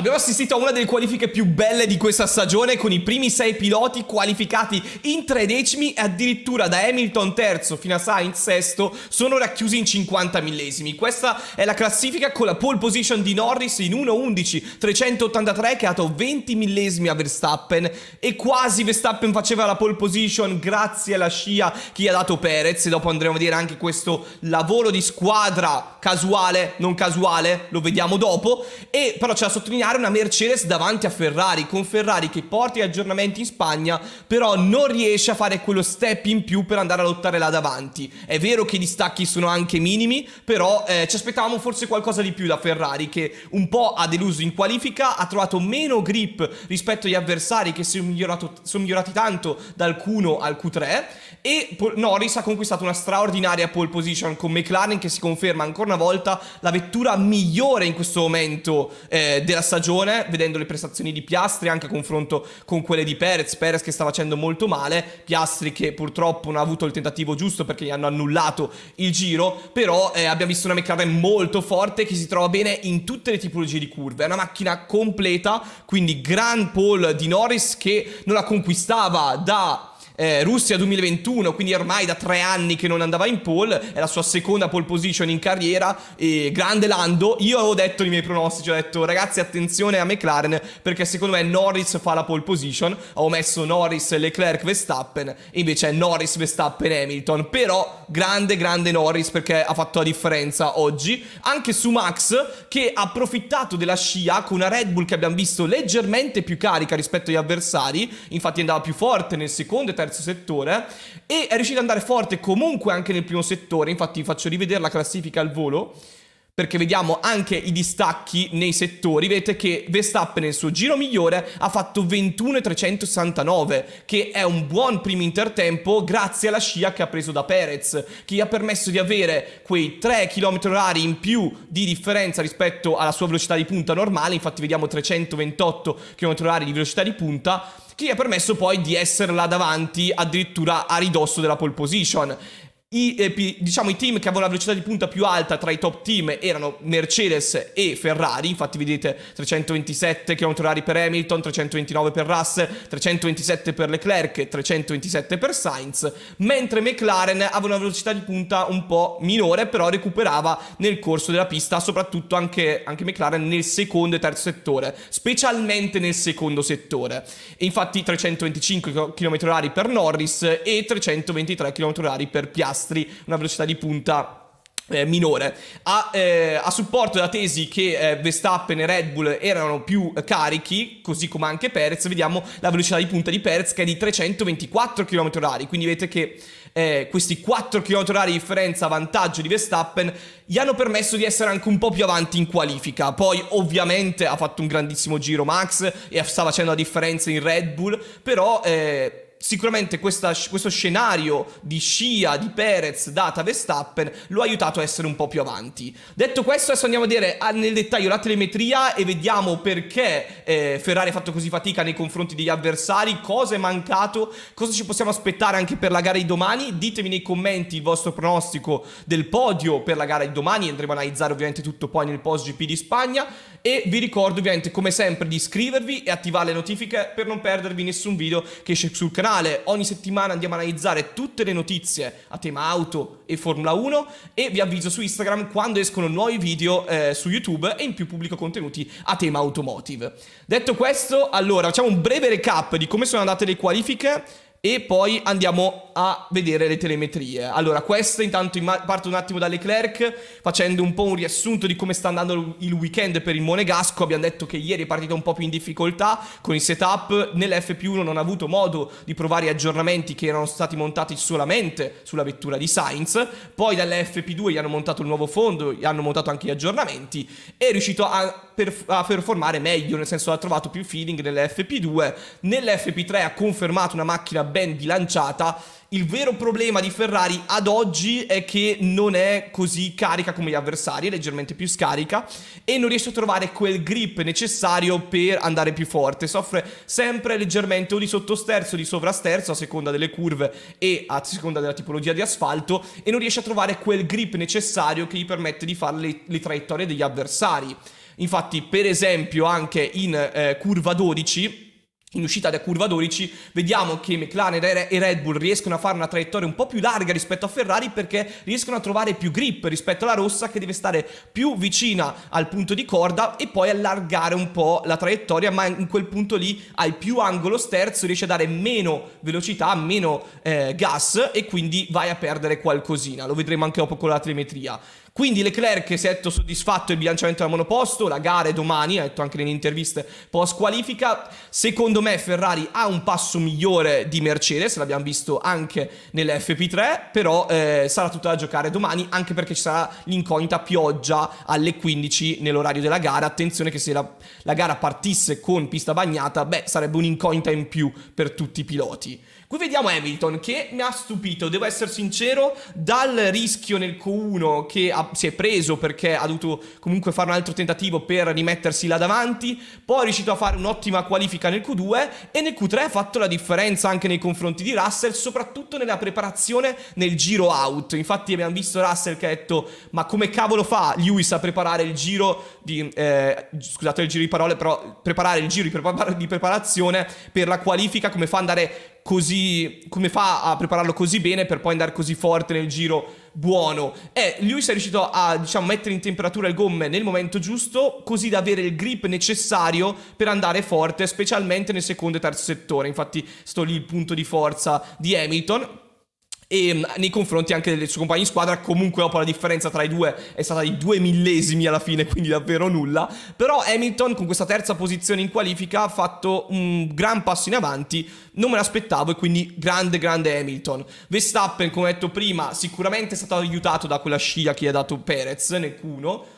Abbiamo assistito a una delle qualifiche più belle di questa stagione con i primi sei piloti qualificati in tre decimi e addirittura da Hamilton terzo fino a Sainz sesto sono racchiusi in 50 millesimi. Questa è la classifica con la pole position di Norris in 1.11.383 che ha dato 20 millesimi a Verstappen e quasi Verstappen faceva la pole position grazie alla scia che gli ha dato Perez e dopo andremo a vedere anche questo lavoro di squadra casuale, non casuale, lo vediamo dopo e però c'è da sottolineare menare una Mercedes davanti a Ferrari, con Ferrari che porta gli aggiornamenti in Spagna, però non riesce a fare quello step in più per andare a lottare là davanti. È vero che i distacchi sono anche minimi, però eh, ci aspettavamo forse qualcosa di più da Ferrari, che un po' ha deluso in qualifica, ha trovato meno grip rispetto agli avversari che sono, migliorato, sono migliorati tanto dal Q1 al Q3 e Norris ha conquistato una straordinaria pole position con McLaren che si conferma ancora una volta la vettura migliore in questo momento eh, della stagione stagione, vedendo le prestazioni di Piastri anche a confronto con quelle di Perez, Perez che sta facendo molto male, Piastri che purtroppo non ha avuto il tentativo giusto perché gli hanno annullato il giro, però eh, abbiamo visto una McLaren molto forte che si trova bene in tutte le tipologie di curve, è una macchina completa, quindi gran pole di Norris che non la conquistava da eh, Russia 2021, quindi ormai da tre anni che non andava in pole, è la sua seconda pole position in carriera, e grande Lando, io avevo detto i miei pronostici, ho detto ragazzi attenzione a McLaren perché secondo me Norris fa la pole position, ho messo Norris, Leclerc, Verstappen, e invece è Norris, Verstappen, Hamilton, però grande grande Norris perché ha fatto la differenza oggi, anche su Max che ha approfittato della scia con una Red Bull che abbiamo visto leggermente più carica rispetto agli avversari, infatti andava più forte nel secondo e terzo terzo settore e è riuscito ad andare forte comunque anche nel primo settore, infatti vi faccio rivedere la classifica al volo perché vediamo anche i distacchi nei settori, vedete che Verstappen nel suo giro migliore ha fatto 21,369, che è un buon primo intertempo grazie alla scia che ha preso da Perez, che gli ha permesso di avere quei 3 km h in più di differenza rispetto alla sua velocità di punta normale, infatti vediamo 328 km h di velocità di punta, che gli ha permesso poi di essere là davanti addirittura a ridosso della pole position. I, eh, diciamo, i team che avevano la velocità di punta più alta tra i top team erano Mercedes e Ferrari, infatti vedete 327 km/h per Hamilton, 329 per Russell, 327 per Leclerc, 327 per Sainz, mentre McLaren aveva una velocità di punta un po' minore, però recuperava nel corso della pista, soprattutto anche, anche McLaren nel secondo e terzo settore, specialmente nel secondo settore. E infatti 325 km/h per Norris e 323 km/h per Piastri nastri, una velocità di punta eh, minore. A, eh, a, supporto della tesi che eh, Verstappen e Red Bull erano più carichi, così come anche Perez, vediamo la velocità di punta di Perez che è di 324 km/h, quindi vedete che eh, questi 4 km/h di differenza a vantaggio di Verstappen gli hanno permesso di essere anche un po' più avanti in qualifica. Poi ovviamente ha fatto un grandissimo giro Max e sta facendo la differenza in Red Bull, però... Eh, sicuramente questa, questo scenario di scia di Perez data Verstappen lo ha aiutato a essere un po' più avanti. Detto questo, adesso andiamo a vedere nel dettaglio la telemetria e vediamo perché eh, Ferrari ha fatto così fatica nei confronti degli avversari, cosa è mancato, cosa ci possiamo aspettare anche per la gara di domani. Ditemi nei commenti il vostro pronostico del podio per la gara di domani, andremo a analizzare ovviamente tutto poi nel post GP di Spagna e vi ricordo ovviamente come sempre di iscrivervi e attivare le notifiche per non perdervi nessun video che esce sul canale. Ogni settimana andiamo a analizzare tutte le notizie a tema auto e Formula 1 e vi avviso su Instagram quando escono nuovi video eh, su YouTube e in più pubblico contenuti a tema automotive. Detto questo, allora facciamo un breve recap di come sono andate le qualifiche e poi andiamo a vedere le telemetrie. Allora, questa intanto imma- parto un attimo dalle Leclerc facendo un po' un riassunto di come sta andando il weekend per il Monegasco. Abbiamo detto che ieri è partito un po' più in difficoltà con il setup. Nell'FP1 non ha avuto modo di provare aggiornamenti che erano stati montati solamente sulla vettura di Sainz. Poi dall'FP2 gli hanno montato il nuovo fondo, gli hanno montato anche gli aggiornamenti. E È riuscito a, perf- a performare meglio, nel senso ha trovato più feeling nell'FP2. Nell'FP3 ha confermato una macchina ben bilanciata. Il vero problema di Ferrari ad oggi è che non è così carica come gli avversari, è leggermente più scarica e non riesce a trovare quel grip necessario per andare più forte. Soffre sempre leggermente o di sottosterzo o di sovrasterzo a seconda delle curve e a seconda della tipologia di asfalto e non riesce a trovare quel grip necessario che gli permette di fare le, le traiettorie degli avversari. Infatti, per esempio, anche in eh, curva 12 in uscita da curva 12 vediamo che McLaren e Red Bull riescono a fare una traiettoria un po' più larga rispetto a Ferrari perché riescono a trovare più grip rispetto alla rossa che deve stare più vicina al punto di corda e poi allargare un po' la traiettoria ma in quel punto lì hai più angolo sterzo riesci a dare meno velocità meno eh, gas e quindi vai a perdere qualcosina lo vedremo anche dopo con la telemetria quindi Leclerc si è detto soddisfatto del bilanciamento da monoposto, la gara è domani, ha detto anche nelle interviste post qualifica. Secondo me Ferrari ha un passo migliore di Mercedes, l'abbiamo visto anche nell'FP3, però eh, sarà tutta da giocare domani, anche perché ci sarà l'incognita pioggia alle 15 nell'orario della gara. Attenzione che se la, la gara partisse con pista bagnata, beh, sarebbe un'incognita in più per tutti i piloti. Qui vediamo Hamilton che mi ha stupito, devo essere sincero, dal rischio nel Q1 che ha, si è preso perché ha dovuto comunque fare un altro tentativo per rimettersi là davanti, poi è riuscito a fare un'ottima qualifica nel Q2 e nel Q3 ha fatto la differenza anche nei confronti di Russell, soprattutto nella preparazione nel giro out. Infatti abbiamo visto Russell che ha detto ma come cavolo fa Lewis a preparare il giro di... Eh, scusate il giro di parole, però preparare il giro di, prepar- di preparazione per la qualifica, come fa andare così, come fa a prepararlo così bene per poi andare così forte nel giro buono. E lui si è riuscito a, diciamo, mettere in temperatura il gomme nel momento giusto, così da avere il grip necessario per andare forte, specialmente nel secondo e terzo settore. Infatti, sto lì il punto di forza di Hamilton e mm, nei confronti anche del suo compagno di squadra comunque dopo la differenza tra i due è stata di due millesimi alla fine quindi davvero nulla però Hamilton con questa terza posizione in qualifica ha fatto un gran passo in avanti non me l'aspettavo e quindi grande grande Hamilton Verstappen come detto prima sicuramente è stato aiutato da quella scia che gli ha dato Perez nel q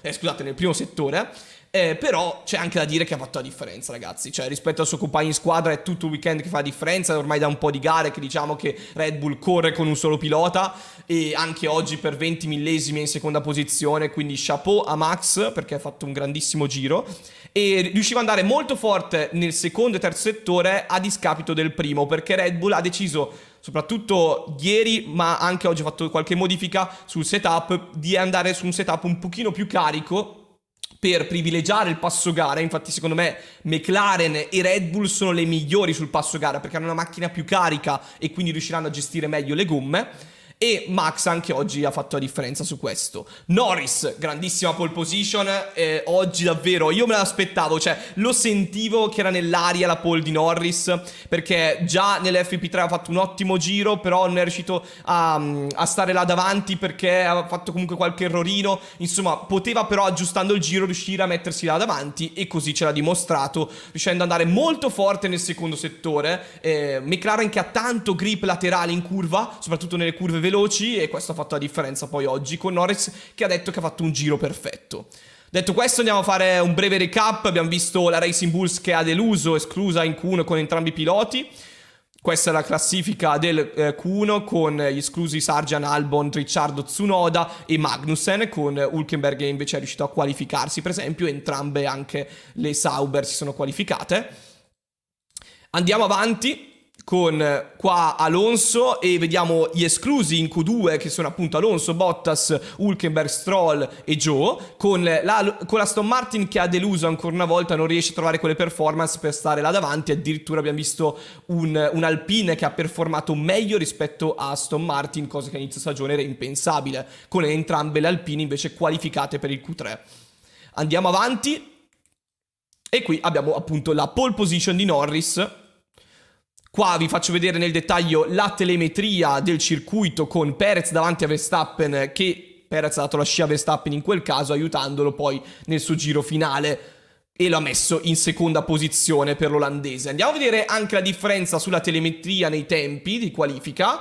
eh, scusate nel primo settore eh, però c'è anche da dire che ha fatto la differenza, ragazzi. Cioè, rispetto al suo compagno in squadra, è tutto il weekend che fa la differenza. Ormai da un po' di gare che diciamo che Red Bull corre con un solo pilota. E anche oggi per 20 millesimi in seconda posizione. Quindi chapeau a Max perché ha fatto un grandissimo giro. E riusciva ad andare molto forte nel secondo e terzo settore a discapito del primo. Perché Red Bull ha deciso soprattutto ieri, ma anche oggi ho fatto qualche modifica sul setup, di andare su un setup un pochino più carico per privilegiare il passo gara. Infatti, secondo me, McLaren e Red Bull sono le migliori sul passo gara perché hanno una macchina più carica e quindi riusciranno a gestire meglio le gomme. E Max anche oggi ha fatto la differenza su questo. Norris, grandissima pole position. Eh, oggi davvero io me l'aspettavo, cioè lo sentivo che era nell'aria la pole di Norris. Perché già nell'FP3 ha fatto un ottimo giro, però non è riuscito a, a stare là davanti perché ha fatto comunque qualche errorino. Insomma, poteva però aggiustando il giro riuscire a mettersi là davanti e così ce l'ha dimostrato, riuscendo ad andare molto forte nel secondo settore. Eh, McLaren che ha tanto grip laterale in curva, soprattutto nelle curve veloci veloci e questo ha fatto la differenza poi oggi con Norris che ha detto che ha fatto un giro perfetto. Detto questo andiamo a fare un breve recap, abbiamo visto la Racing Bulls che ha deluso, esclusa in Q1 con entrambi i piloti, questa è la classifica del eh, Q1 con gli esclusi Sarjan Albon, Ricciardo Tsunoda e Magnussen, con Hulkenberg invece è riuscito a qualificarsi, per esempio, entrambe anche le Sauber si sono qualificate. Andiamo avanti, con eh, qua Alonso e vediamo gli esclusi in Q2 che sono appunto Alonso, Bottas, Hulkenberg, Stroll e Joe con, la, con la Stone Martin che ha deluso ancora una volta, non riesce a trovare quelle performance per stare là davanti, addirittura abbiamo visto un, un Alpine che ha performato meglio rispetto a Aston Martin, cosa che a inizio stagione era impensabile, con entrambe le Alpine invece qualificate per il Q3. Andiamo avanti e qui abbiamo appunto la pole position di Norris Qua vi faccio vedere nel dettaglio la telemetria del circuito con Perez davanti a Verstappen che Perez ha dato la scia a Verstappen in quel caso aiutandolo poi nel suo giro finale e lo ha messo in seconda posizione per l'olandese. Andiamo a vedere anche la differenza sulla telemetria nei tempi di qualifica.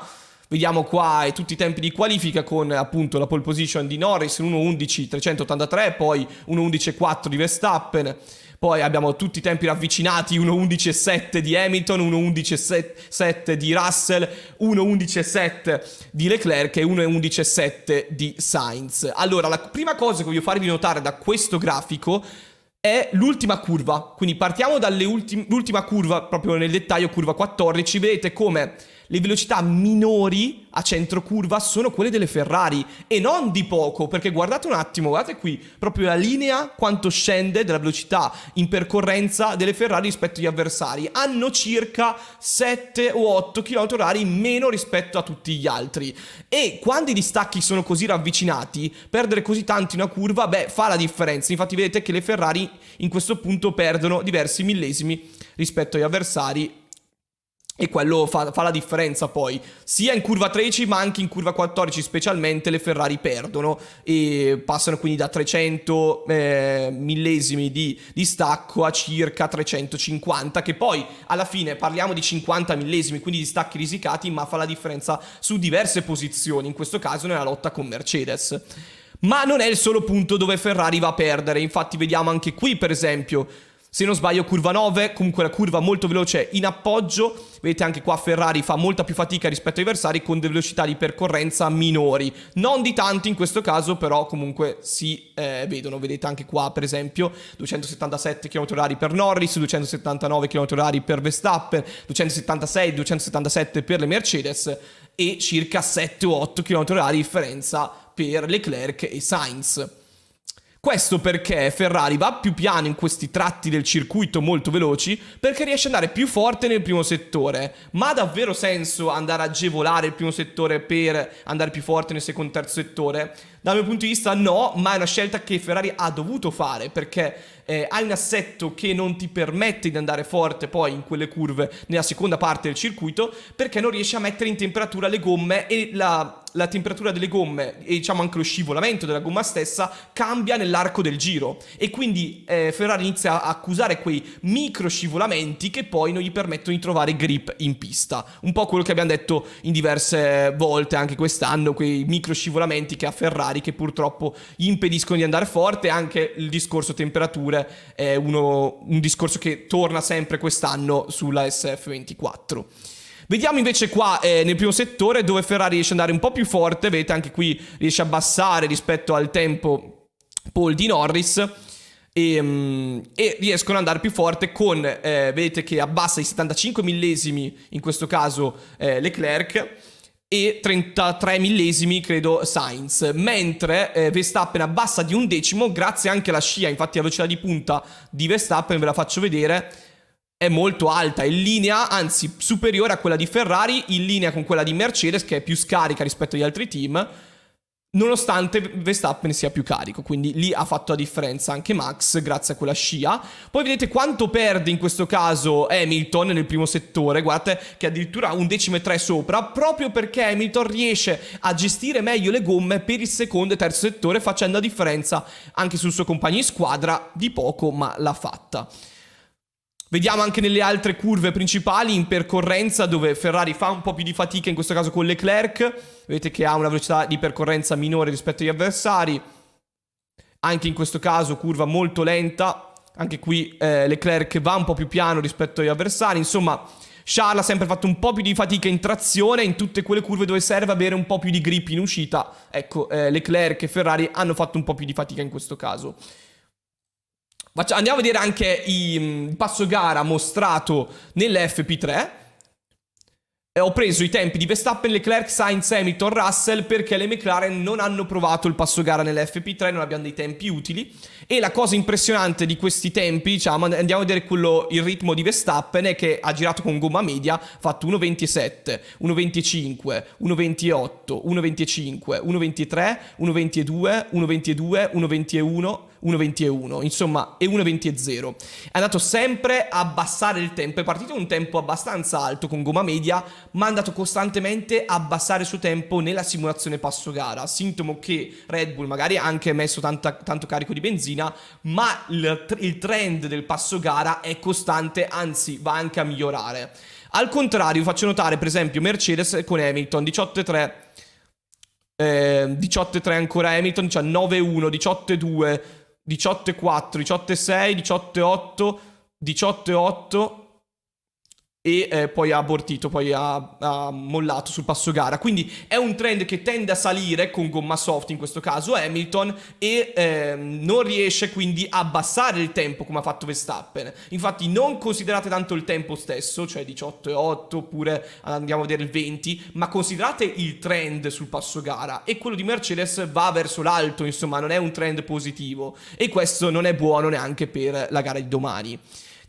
Vediamo qua eh, tutti i tempi di qualifica con appunto la pole position di Norris 1.11.383, poi 1.11.4 di Verstappen, poi abbiamo tutti i tempi ravvicinati, 1.11.7 di Hamilton, 1.11.7 di Russell, 1.11.7 di Leclerc e 1.11.7 di Sainz. Allora, la prima cosa che voglio farvi notare da questo grafico è l'ultima curva. Quindi partiamo dall'ultima curva, proprio nel dettaglio, curva 14. Vedete come le velocità minori a centro curva sono quelle delle Ferrari e non di poco, perché guardate un attimo, guardate qui, proprio la linea quanto scende della velocità in percorrenza delle Ferrari rispetto agli avversari. Hanno circa 7 o 8 km/h in meno rispetto a tutti gli altri. E quando i distacchi sono così ravvicinati, perdere così tanto in una curva, beh, fa la differenza. Infatti vedete che le Ferrari in questo punto perdono diversi millesimi rispetto agli avversari e quello fa, fa, la differenza poi, sia in curva 13 ma anche in curva 14 specialmente le Ferrari perdono e passano quindi da 300 eh, millesimi di, di stacco a circa 350 che poi alla fine parliamo di 50 millesimi quindi di stacchi risicati ma fa la differenza su diverse posizioni, in questo caso nella lotta con Mercedes. Ma non è il solo punto dove Ferrari va a perdere, infatti vediamo anche qui per esempio se non sbaglio curva 9, comunque la curva molto veloce in appoggio, vedete anche qua Ferrari fa molta più fatica rispetto ai versari con delle velocità di percorrenza minori, non di tanti in questo caso però comunque si eh, vedono, vedete anche qua per esempio 277 km/h per Norris, 279 km/h per Verstappen, 276, 277 per le Mercedes e circa 7 o 8 km/h di differenza per Leclerc e Sainz. Questo perché Ferrari va più piano in questi tratti del circuito molto veloci perché riesce ad andare più forte nel primo settore. Ma ha davvero senso andare a agevolare il primo settore per andare più forte nel secondo e terzo settore? Dal mio punto di vista no, ma è una scelta che Ferrari ha dovuto fare perché eh, hai un assetto che non ti permette di andare forte poi in quelle curve nella seconda parte del circuito perché non riesci a mettere in temperatura le gomme e la, la temperatura delle gomme e diciamo anche lo scivolamento della gomma stessa cambia nell'arco del giro e quindi eh, Ferrari inizia a accusare quei micro scivolamenti che poi non gli permettono di trovare grip in pista. Un po' quello che abbiamo detto in diverse volte anche quest'anno, quei micro scivolamenti che ha Ferrari avversari che purtroppo impediscono di andare forte. Anche il discorso temperature è uno, un discorso che torna sempre quest'anno sulla SF24. Vediamo invece qua eh, nel primo settore dove Ferrari riesce ad andare un po' più forte, vedete anche qui riesce a abbassare rispetto al tempo Paul di Norris. E, ehm, e, riescono ad andare più forte con, eh, vedete che abbassa i 75 millesimi in questo caso eh, Leclerc e 33 millesimi, credo, Sainz, mentre eh, Verstappen abbassa di un decimo grazie anche alla scia, infatti la velocità di punta di Verstappen ve la faccio vedere, è molto alta, in linea, anzi superiore a quella di Ferrari, in linea con quella di Mercedes che è più scarica rispetto agli altri team Nonostante Verstappen sia più carico, quindi lì ha fatto la differenza anche Max grazie a quella scia. Poi vedete quanto perde in questo caso Hamilton nel primo settore, guardate che addirittura un decimo e tre sopra, proprio perché Hamilton riesce a gestire meglio le gomme per il secondo e terzo settore facendo la differenza anche sul suo compagno di squadra, di poco ma l'ha fatta. Vediamo anche nelle altre curve principali in percorrenza dove Ferrari fa un po' più di fatica in questo caso con Leclerc, vedete che ha una velocità di percorrenza minore rispetto agli avversari, anche in questo caso curva molto lenta, anche qui eh, Leclerc va un po' più piano rispetto agli avversari, insomma Charles ha sempre fatto un po' più di fatica in trazione in tutte quelle curve dove serve avere un po' più di grip in uscita, ecco eh, Leclerc e Ferrari hanno fatto un po' più di fatica in questo caso andiamo a vedere anche mm, il passo gara mostrato nell'FP3. Eh, ho preso i tempi di Verstappen, Leclerc, Sainz, Hamilton, Russell perché le McLaren non hanno provato il passo gara nell'FP3, non abbiamo dei tempi utili. E la cosa impressionante di questi tempi, diciamo, andiamo a vedere quello, il ritmo di Verstappen, è che ha girato con gomma media, ha fatto 1.27, 1.25, 1.28, 1.25, 1.23, 1.22, 1.22, 1.21... 1.20.1, insomma, e 1.20.0. È andato sempre a abbassare il tempo, è partito un tempo abbastanza alto con gomma media, ma è andato costantemente a abbassare il suo tempo nella simulazione passo gara, sintomo che Red Bull magari ha anche messo tanta, tanto carico di benzina, ma il, il trend del passo gara è costante, anzi va anche a migliorare. Al contrario, faccio notare per esempio Mercedes con Hamilton 18.3. Eh, 18.3 ancora Hamilton, 19.1, 18.2, 18 e 4, 18 e 6, 18 e 8, 18 e 8, e eh, poi ha abortito, poi ha, ha, mollato sul passo gara. Quindi è un trend che tende a salire con gomma soft, in questo caso Hamilton, e eh, non riesce quindi a abbassare il tempo come ha fatto Verstappen. Infatti non considerate tanto il tempo stesso, cioè 18,8 oppure andiamo a vedere il 20, ma considerate il trend sul passo gara e quello di Mercedes va verso l'alto, insomma non è un trend positivo e questo non è buono neanche per la gara di domani.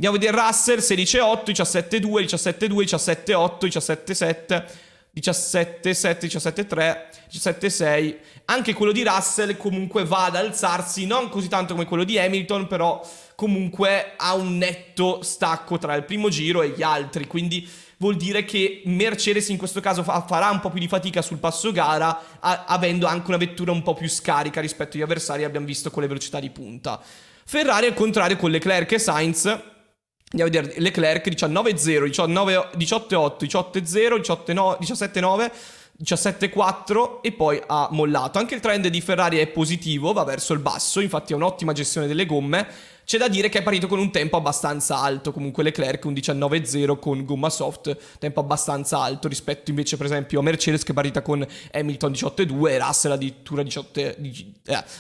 Andiamo a vedere Russell, 16-8, 17-2, 17-2, 17-8, 17-7. 17, 7, 17, 3, 17, 6. Anche quello di Russell comunque va ad alzarsi, non così tanto come quello di Hamilton, però comunque ha un netto stacco tra il primo giro e gli altri, quindi vuol dire che Mercedes in questo caso fa farà un po' più di fatica sul passo gara, avendo anche una vettura un po' più scarica rispetto agli avversari, abbiamo visto con le velocità di punta. Ferrari al contrario con Leclerc e Sainz Andiamo a vedere Leclerc 19-0, 18-8, 18-0, 17-9, 17-4 e poi ha mollato. Anche il trend di Ferrari è positivo, va verso il basso, infatti è un'ottima gestione delle gomme. C'è da dire che è partito con un tempo abbastanza alto, comunque Leclerc un 19-0 con gomma soft, tempo abbastanza alto rispetto invece per esempio a Mercedes che è partita con Hamilton 18-2 e Russell addirittura 18, eh,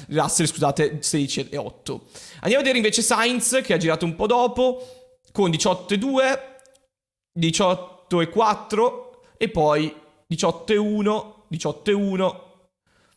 Russell, scusate, 16-8. Andiamo a vedere invece Sainz che ha girato un po' dopo, con 18,2, 18,4 e poi 18,1, 18,1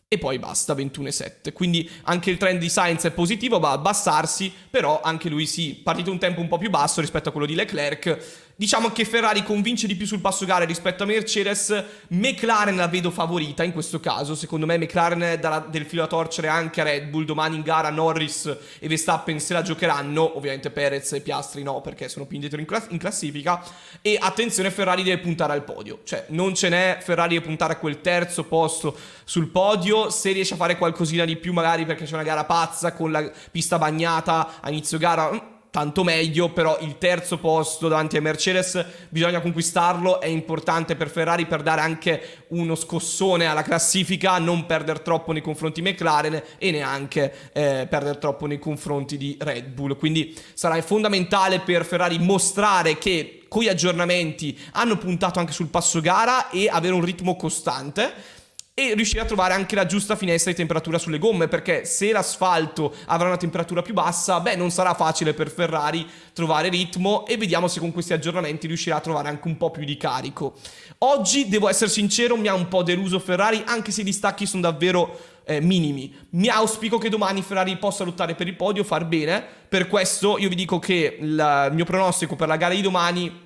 e poi basta 21,7. Quindi anche il trend di Sainz è positivo, va a abbassarsi, però anche lui sì, partito un tempo un po' più basso rispetto a quello di Leclerc, Diciamo che Ferrari convince di più sul passo gara rispetto a Mercedes, McLaren la vedo favorita in questo caso, secondo me McLaren darà del filo a torcere anche a Red Bull, domani in gara Norris e Verstappen se la giocheranno, ovviamente Perez e Piastri no perché sono più indietro in, class in classifica e attenzione Ferrari deve puntare al podio, cioè non ce n'è, Ferrari deve puntare a quel terzo posto sul podio, se riesce a fare qualcosina di più magari perché c'è una gara pazza con la pista bagnata a inizio gara mm, tanto meglio, però il terzo posto davanti a Mercedes bisogna conquistarlo, è importante per Ferrari per dare anche uno scossone alla classifica, non perdere troppo nei confronti di McLaren e neanche eh, perdere troppo nei confronti di Red Bull, quindi sarà fondamentale per Ferrari mostrare che con gli aggiornamenti hanno puntato anche sul passo gara e avere un ritmo costante e riuscire a trovare anche la giusta finestra di temperatura sulle gomme, perché se l'asfalto avrà una temperatura più bassa, beh, non sarà facile per Ferrari trovare ritmo e vediamo se con questi aggiornamenti riuscirà a trovare anche un po' più di carico. Oggi, devo essere sincero, mi ha un po' deluso Ferrari, anche se i distacchi sono davvero eh, minimi. Mi auspico che domani Ferrari possa lottare per il podio, far bene, per questo io vi dico che il mio pronostico per la gara di domani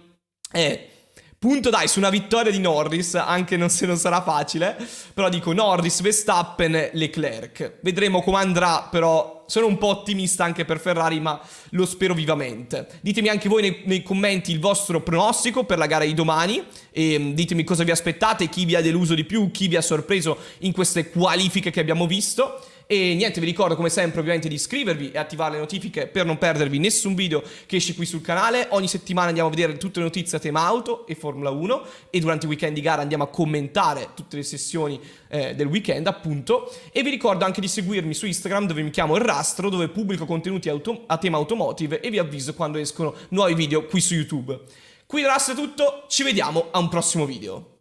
è Punto dai su una vittoria di Norris, anche non, se non sarà facile, però dico Norris, Verstappen, Leclerc. Vedremo come andrà, però sono un po' ottimista anche per Ferrari, ma lo spero vivamente. Ditemi anche voi nei, nei commenti il vostro pronostico per la gara di domani e mm, ditemi cosa vi aspettate, chi vi ha deluso di più, chi vi ha sorpreso in queste qualifiche che abbiamo visto. E niente, vi ricordo come sempre ovviamente di iscrivervi e attivare le notifiche per non perdervi nessun video che esce qui sul canale. Ogni settimana andiamo a vedere tutte le notizie a tema auto e Formula 1 e durante i weekend di gara andiamo a commentare tutte le sessioni eh, del weekend appunto. E vi ricordo anche di seguirmi su Instagram dove mi chiamo Il Rastro, dove pubblico contenuti auto- a tema automotive e vi avviso quando escono nuovi video qui su YouTube. Qui da Rastro è tutto, ci vediamo a un prossimo video.